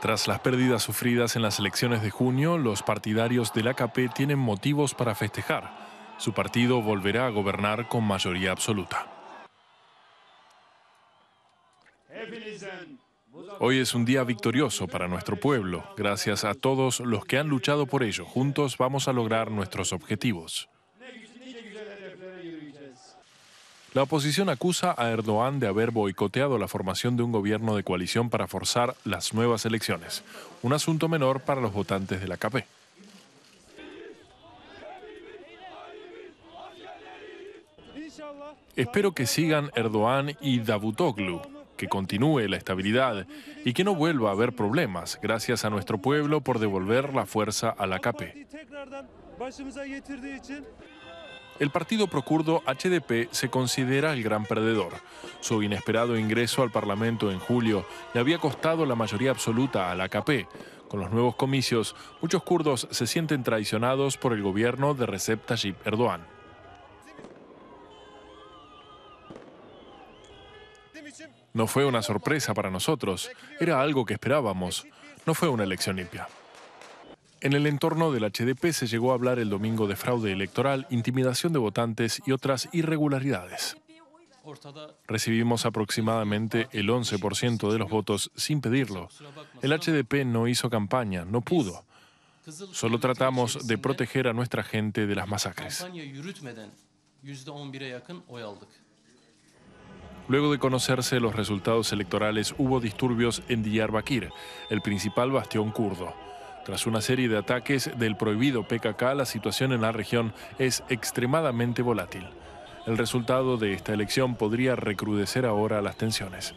Tras las pérdidas sufridas en las elecciones de junio, los partidarios del AKP tienen motivos para festejar. Su partido volverá a gobernar con mayoría absoluta. Hoy es un día victorioso para nuestro pueblo. Gracias a todos los que han luchado por ello. Juntos vamos a lograr nuestros objetivos. La oposición acusa a Erdogan de haber boicoteado la formación de un gobierno de coalición para forzar las nuevas elecciones, un asunto menor para los votantes de la KP. Espero que sigan Erdogan y Davutoglu, que continúe la estabilidad y que no vuelva a haber problemas. Gracias a nuestro pueblo por devolver la fuerza al AKP. El partido procurdo HDP se considera el gran perdedor. Su inesperado ingreso al Parlamento en julio le había costado la mayoría absoluta al AKP. Con los nuevos comicios, muchos kurdos se sienten traicionados por el gobierno de Recep Tayyip Erdogan. No fue una sorpresa para nosotros, era algo que esperábamos, no fue una elección limpia. En el entorno del HDP se llegó a hablar el domingo de fraude electoral, intimidación de votantes y otras irregularidades. Recibimos aproximadamente el 11% de los votos sin pedirlo. El HDP no hizo campaña, no pudo. Solo tratamos de proteger a nuestra gente de las masacres. Luego de conocerse los resultados electorales hubo disturbios en Diyarbakir, el principal bastión kurdo. Tras una serie de ataques del prohibido PKK, la situación en la región es extremadamente volátil. El resultado de esta elección podría recrudecer ahora las tensiones.